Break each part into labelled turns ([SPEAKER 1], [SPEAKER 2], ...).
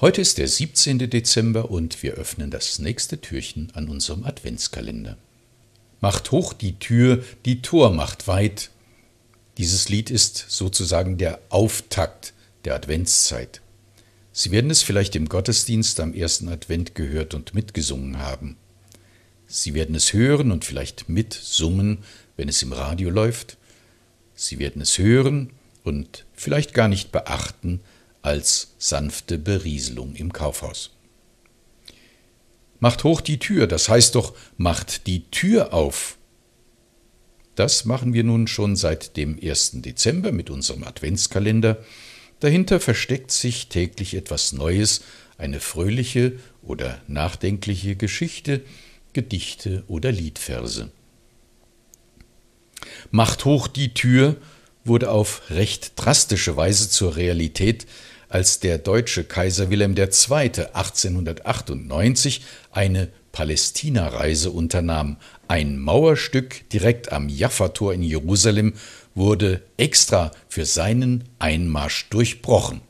[SPEAKER 1] Heute ist der 17. Dezember und wir öffnen das nächste Türchen an unserem Adventskalender. Macht hoch die Tür, die Tor macht weit. Dieses Lied ist sozusagen der Auftakt der Adventszeit. Sie werden es vielleicht im Gottesdienst am ersten Advent gehört und mitgesungen haben. Sie werden es hören und vielleicht mitsummen, wenn es im Radio läuft. Sie werden es hören und vielleicht gar nicht beachten, als sanfte Berieselung im Kaufhaus. Macht hoch die Tür, das heißt doch, macht die Tür auf. Das machen wir nun schon seit dem 1. Dezember mit unserem Adventskalender. Dahinter versteckt sich täglich etwas Neues, eine fröhliche oder nachdenkliche Geschichte, Gedichte oder Liedverse. Macht hoch die Tür, wurde auf recht drastische Weise zur Realität, als der deutsche Kaiser Wilhelm II. 1898 eine Palästina-Reise unternahm. Ein Mauerstück direkt am Jaffa-Tor in Jerusalem wurde extra für seinen Einmarsch durchbrochen.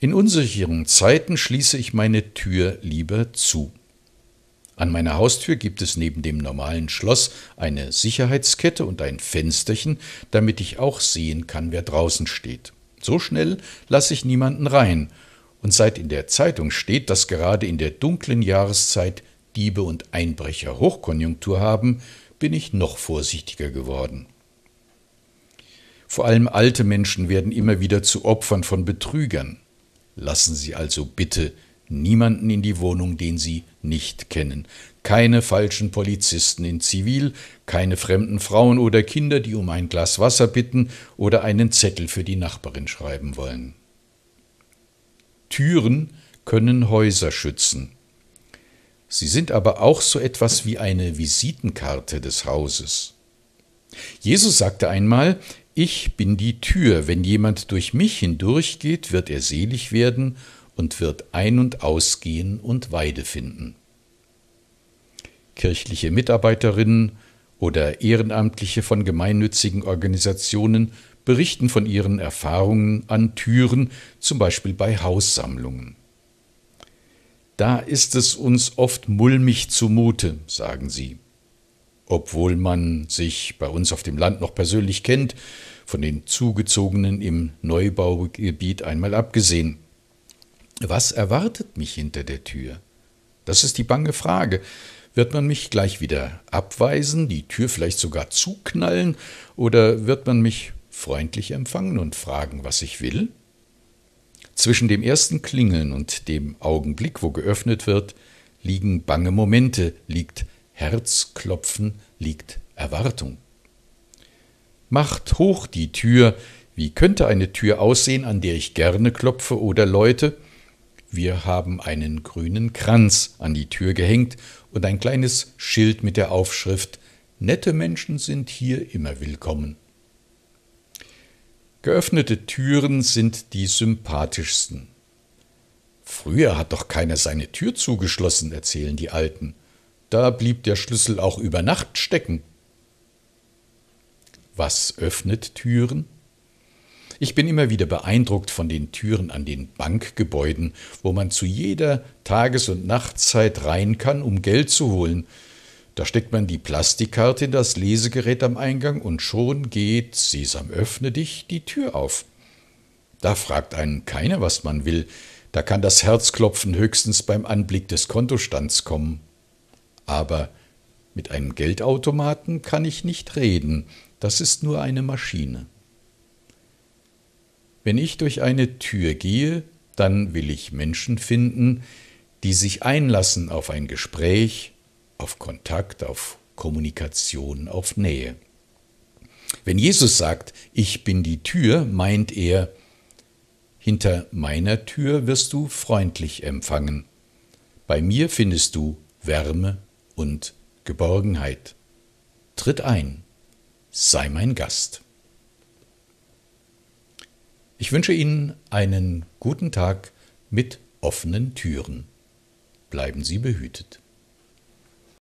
[SPEAKER 1] In unsicheren Zeiten schließe ich meine Tür lieber zu. An meiner Haustür gibt es neben dem normalen Schloss eine Sicherheitskette und ein Fensterchen, damit ich auch sehen kann, wer draußen steht. So schnell lasse ich niemanden rein. Und seit in der Zeitung steht, dass gerade in der dunklen Jahreszeit Diebe und Einbrecher Hochkonjunktur haben, bin ich noch vorsichtiger geworden. Vor allem alte Menschen werden immer wieder zu Opfern von Betrügern. Lassen Sie also bitte niemanden in die Wohnung, den sie nicht kennen. Keine falschen Polizisten in Zivil, keine fremden Frauen oder Kinder, die um ein Glas Wasser bitten oder einen Zettel für die Nachbarin schreiben wollen. Türen können Häuser schützen. Sie sind aber auch so etwas wie eine Visitenkarte des Hauses. Jesus sagte einmal, ich bin die Tür, wenn jemand durch mich hindurchgeht, wird er selig werden und wird ein- und ausgehen und Weide finden. Kirchliche Mitarbeiterinnen oder Ehrenamtliche von gemeinnützigen Organisationen berichten von ihren Erfahrungen an Türen, zum Beispiel bei Haussammlungen. Da ist es uns oft mulmig zumute, sagen sie. Obwohl man sich bei uns auf dem Land noch persönlich kennt, von den Zugezogenen im Neubaugebiet einmal abgesehen. Was erwartet mich hinter der Tür? Das ist die bange Frage. Wird man mich gleich wieder abweisen, die Tür vielleicht sogar zuknallen, oder wird man mich freundlich empfangen und fragen, was ich will? Zwischen dem ersten Klingeln und dem Augenblick, wo geöffnet wird, liegen bange Momente, liegt Herzklopfen, liegt Erwartung. Macht hoch die Tür, wie könnte eine Tür aussehen, an der ich gerne klopfe oder läute? Wir haben einen grünen Kranz an die Tür gehängt und ein kleines Schild mit der Aufschrift Nette Menschen sind hier immer willkommen. Geöffnete Türen sind die sympathischsten. Früher hat doch keiner seine Tür zugeschlossen, erzählen die Alten. Da blieb der Schlüssel auch über Nacht stecken. Was öffnet Türen? Ich bin immer wieder beeindruckt von den Türen an den Bankgebäuden, wo man zu jeder Tages- und Nachtzeit rein kann, um Geld zu holen. Da steckt man die Plastikkarte in das Lesegerät am Eingang und schon geht, Sesam, öffne dich, die Tür auf. Da fragt einen keiner, was man will. Da kann das Herzklopfen höchstens beim Anblick des Kontostands kommen. Aber mit einem Geldautomaten kann ich nicht reden. Das ist nur eine Maschine. Wenn ich durch eine Tür gehe, dann will ich Menschen finden, die sich einlassen auf ein Gespräch, auf Kontakt, auf Kommunikation, auf Nähe. Wenn Jesus sagt, ich bin die Tür, meint er, hinter meiner Tür wirst du freundlich empfangen. Bei mir findest du Wärme und Geborgenheit. Tritt ein, sei mein Gast. Ich wünsche Ihnen einen guten Tag mit offenen Türen. Bleiben Sie behütet.